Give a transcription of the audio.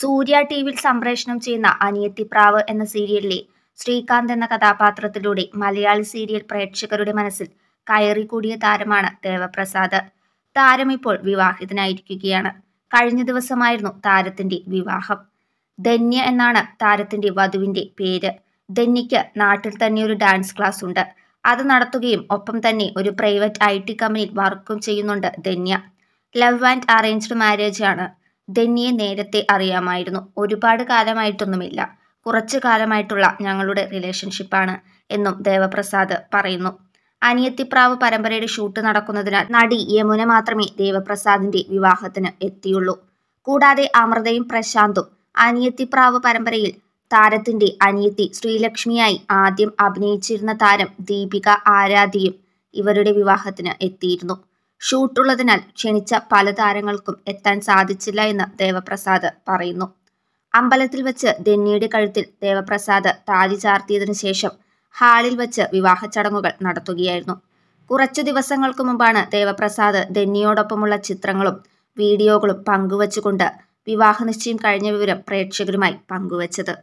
സൂര്യ T വിയിൽ സംപ്രേഷണം ചെയ്യുന്ന അനിയത്തിപ്രാവ് എന്ന സീരിയലിലെ ശ്രീകാന്ത് എന്ന കഥാപാത്രത്തിലൂടെ മലയാളി സീരിയൽ പ്രേക്ഷകരുടെ മനസ്സിൽ കയറിക്കൂടിയ താരമാണ് ദേവപ്രസാദ് താരം ഇപ്പോൾ വിവാഹിതനായിരിക്കുകയാണ് കഴിഞ്ഞ ദിവസമായിരുന്നു താരത്തിന്റെ വിവാഹം ധന്യ എന്നാണ് താരത്തിന്റെ വധുവിന്റെ പേര് ധന്യയ്ക്ക് നാട്ടിൽ തന്നെ ഒരു ഡാൻസ് ക്ലാസ് ഉണ്ട് അത് നടത്തുകയും ഒപ്പം തന്നെ ഒരു പ്രൈവറ്റ് ഐ ടി കമ്പനിയിൽ വർക്കും ചെയ്യുന്നുണ്ട് Dhanya love and arranged marriage ആണ് ധന്യയെ നേരത്തെ അറിയാമായിരുന്നു ഒരുപാട് കാലമായിട്ടൊന്നുമില്ല കുറച്ച് കാലമായിട്ടുള്ള ഞങ്ങളുടെ റിലേഷൻഷിപ്പാണ് എന്നും ദേവപ്രസാദ് പറയുന്നു അനിയത്തിപ്രാവ് പരമ്പരയുടെ ഷൂട്ട് നടക്കുന്നതിനാൽ നടി യമുന മാത്രമേ ദേവപ്രസാദിന്റെ വിവാഹത്തിന് എത്തിയുള്ളൂ കൂടാതെ അമൃതയും പ്രശാന്തും അനിയത്തിപ്രാവ് പരമ്പരയിൽ താരത്തിന്റെ അനിയത്തി ശ്രീലക്ഷ്മിയായി ആദ്യം അഭിനയിച്ചിരുന്ന താരം ദീപിക ആരാധിയും ഇവരുടെ വിവാഹത്തിന് എത്തിയിരുന്നു ഷൂട്ടുള്ളതിനാൽ ക്ഷണിച്ച പല താരങ്ങൾക്കും എത്താൻ സാധിച്ചില്ല എന്ന് ദേവപ്രസാദ് പറയുന്നു അമ്പലത്തിൽ വെച്ച് ദന്നിയുടെ കഴുത്തിൽ ദേവപ്രസാദ് താലി ചാർത്തിയതിനു ശേഷം ഹാളിൽ വെച്ച് വിവാഹ ചടങ്ങുകൾ നടത്തുകയായിരുന്നു കുറച്ചു ദിവസങ്ങൾക്ക് മുമ്പാണ് ദേവപ്രസാദ് ദന്നിയോടൊപ്പമുള്ള ചിത്രങ്ങളും വീഡിയോകളും പങ്കുവച്ചുകൊണ്ട് വിവാഹ നിശ്ചയം കഴിഞ്ഞ വിവരം പ്രേക്ഷകരുമായി പങ്കുവച്ചത്